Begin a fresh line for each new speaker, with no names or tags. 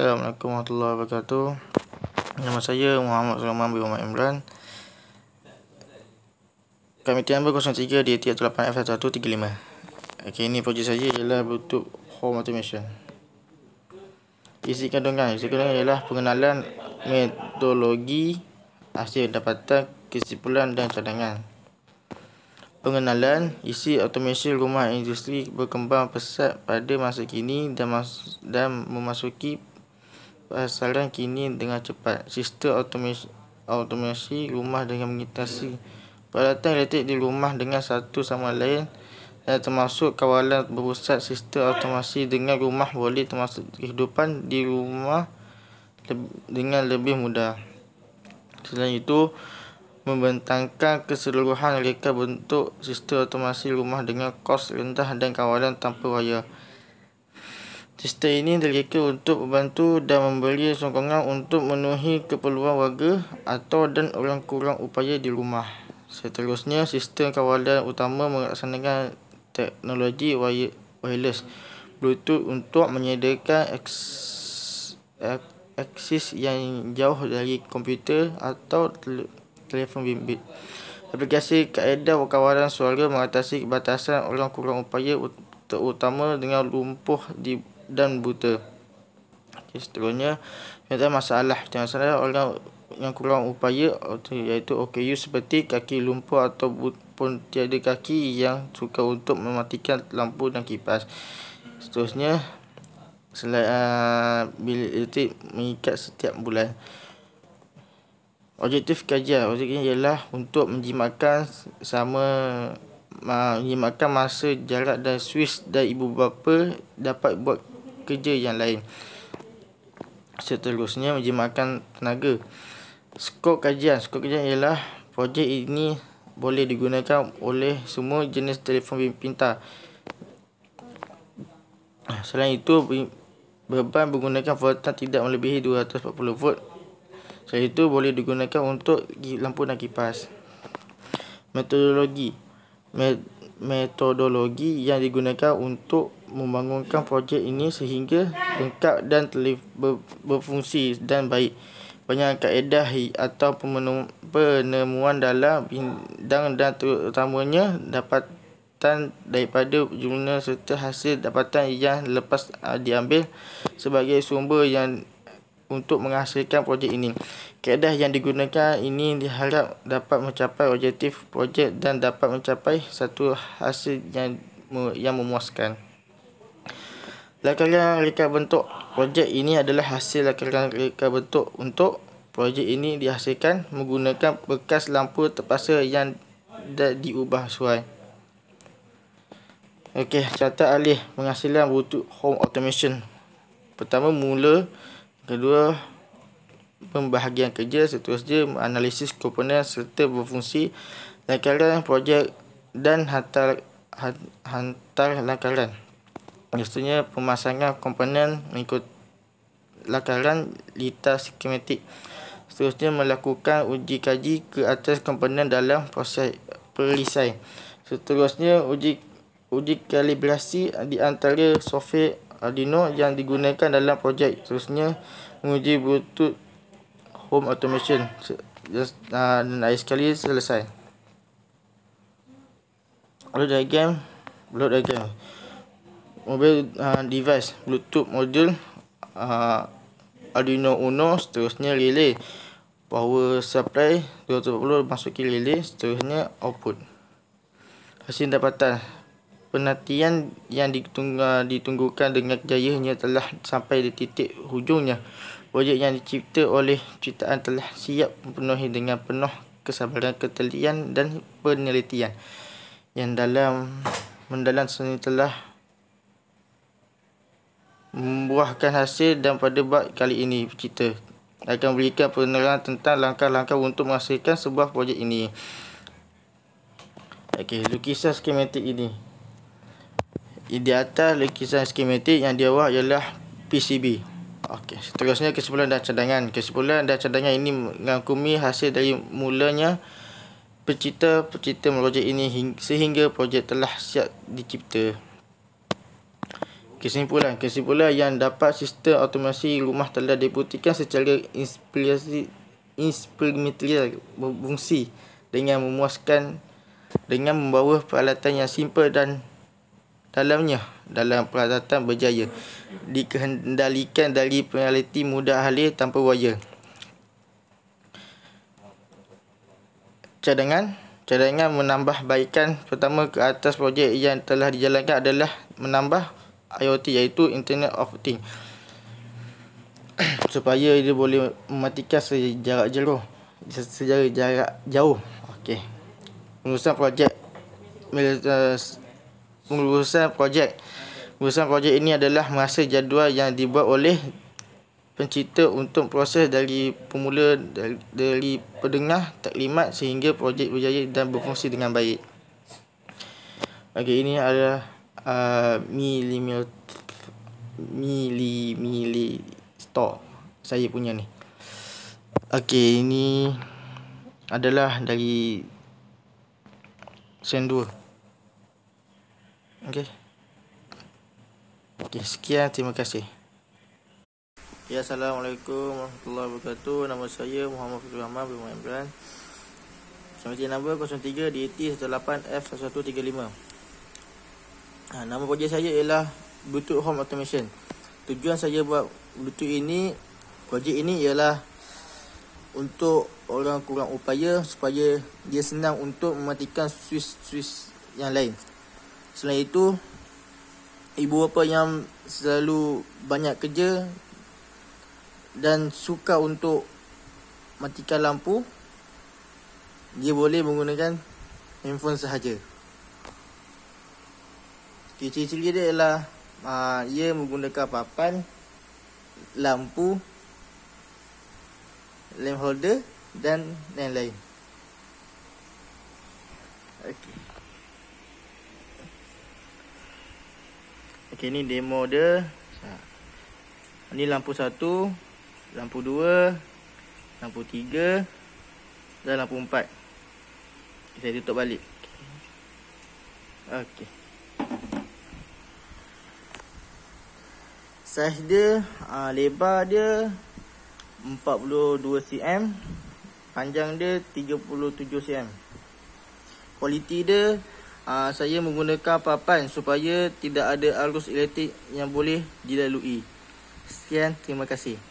Assalamualaikum warahmatullahi wabarakatuh Nama saya Muhammad Sulaiman bin Muhammad Imran Kami nombor 03 di tiap 8 F1135 Ok, ini projek saya ialah bentuk home automation Isi kandungan, isi kandungan ialah pengenalan metodologi hasil dapatan kesimpulan dan cadangan Pengenalan isi automation rumah industri berkembang pesat pada masa kini dan, mas- dan memasuki pasaran kini dengan cepat. Sistem automasi, automasi rumah dengan mengitasi peralatan elektrik di rumah dengan satu sama lain termasuk kawalan berusat sistem automasi dengan rumah boleh termasuk kehidupan di rumah dengan lebih mudah. Selain itu, membentangkan keseluruhan reka bentuk sistem automasi rumah dengan kos rendah dan kawalan tanpa wayar. Sistem ini direka untuk membantu dan membeli sokongan untuk memenuhi keperluan warga atau dan orang kurang upaya di rumah. Seterusnya, sistem kawalan utama melaksanakan teknologi wireless Bluetooth untuk menyediakan akses yang jauh dari komputer atau telefon bimbit. Aplikasi kaedah kawalan suara mengatasi batasan orang kurang upaya terutama dengan lumpuh di dan buta. Okey, seterusnya kita masalah macam saya orang yang kurang upaya iaitu OKU seperti kaki lumpuh pun tiada kaki yang suka untuk mematikan lampu dan kipas. Seterusnya selai uh, ah, bilik elektrik mengikat setiap bulan. Objektif kajian objektifnya ialah untuk menjimatkan sama uh, menjimatkan masa jarak dan Swiss dan ibu bapa dapat buat kerja yang lain. Seterusnya menjimatkan tenaga. Skop kajian, skop kajian ialah projek ini boleh digunakan oleh semua jenis telefon pintar. Selain itu beban menggunakan voltan tidak melebihi 240 volt. Selain itu boleh digunakan untuk lampu dan kipas. Metodologi metodologi yang digunakan untuk membangunkan projek ini sehingga lengkap dan berfungsi dan baik. Banyak kaedah atau penemuan dalam bidang dan terutamanya dapatan daripada jumlah serta hasil dapatan yang lepas ah, diambil sebagai sumber yang untuk menghasilkan projek ini. Kaedah yang digunakan ini diharap dapat mencapai objektif projek dan dapat mencapai satu hasil yang yang memuaskan. Lakaran reka bentuk projek ini adalah hasil lakaran reka bentuk untuk projek ini dihasilkan menggunakan bekas lampu terpaksa yang dah diubah suai. Okey, catat alih penghasilan butuh home automation. Pertama, mula Kedua, pembahagian kerja seterusnya menganalisis komponen serta berfungsi lakaran projek dan hantar hantar lakaran. Maksudnya pemasangan komponen mengikut lakaran lita skematik. Seterusnya melakukan uji kaji ke atas komponen dalam proses perlisai. Seterusnya uji uji kalibrasi di antara software Arduino yang digunakan dalam projek seterusnya menguji Bluetooth home automation ah, dan akhir sekali selesai game, diagram load game. mobile uh, device bluetooth modul uh, ah, Arduino Uno seterusnya relay power supply 240 masuk ke relay seterusnya output hasil dapatan Penatian yang ditunggu uh, ditunggukan dengan kejayaannya telah sampai di titik hujungnya. Projek yang dicipta oleh ciptaan telah siap memenuhi dengan penuh kesabaran, ketelitian dan penelitian yang dalam mendalam seni telah membuahkan hasil dan pada bab kali ini cerita akan berikan penerangan tentang langkah-langkah untuk menghasilkan sebuah projek ini. Okey, lukisan skematik ini di atas lukisan skematik yang di bawah ialah PCB. Okey, seterusnya kesimpulan dan cadangan. Kesimpulan dan cadangan ini mengakumi hasil dari mulanya pencipta-pencipta projek ini sehingga projek telah siap dicipta. Kesimpulan, kesimpulan yang dapat sistem automasi rumah telah dibuktikan secara inspirasi implementasi berfungsi dengan memuaskan dengan membawa peralatan yang simple dan dalamnya dalam peralatan berjaya dikendalikan dari penaliti muda halir tanpa waya cadangan cadangan menambah baikan pertama ke atas projek yang telah dijalankan adalah menambah IoT iaitu Internet of Thing supaya dia boleh mematikan sejarak jeruk sejarak jarak jauh okey pengurusan projek pengurusan projek. Pengurusan projek ini adalah masa jadual yang dibuat oleh pencipta untuk proses dari pemula dari, dari pedengah taklimat sehingga projek berjaya dan berfungsi dengan baik. Okay ini adalah uh, mili mili mili saya punya ni. Okey, ini adalah dari Sen Okey. Okey, sekian terima kasih. Ya, assalamualaikum warahmatullahi wabarakatuh. Nama saya Muhammad Fikri Rahman bin Muhammad Imran. Sampai nombor 03 DT 18 F1135. Ha, nama projek saya ialah Bluetooth Home Automation. Tujuan saya buat Bluetooth ini, projek ini ialah untuk orang kurang upaya supaya dia senang untuk mematikan switch-switch yang lain. Selain itu Ibu bapa yang selalu banyak kerja Dan suka untuk matikan lampu Dia boleh menggunakan handphone sahaja Ciri-ciri dia ialah aa, ah, Ia menggunakan papan Lampu Lamp holder dan lain-lain Okay Okey ni demo dia. Ha. Ni lampu satu, lampu dua, lampu tiga dan lampu 4. Saya tutup balik. Okey. Saiz dia aa, ha, lebar dia 42 cm, panjang dia 37 cm. Kualiti dia aa, ah, saya menggunakan papan supaya tidak ada arus elektrik yang boleh dilalui. Sekian, terima kasih.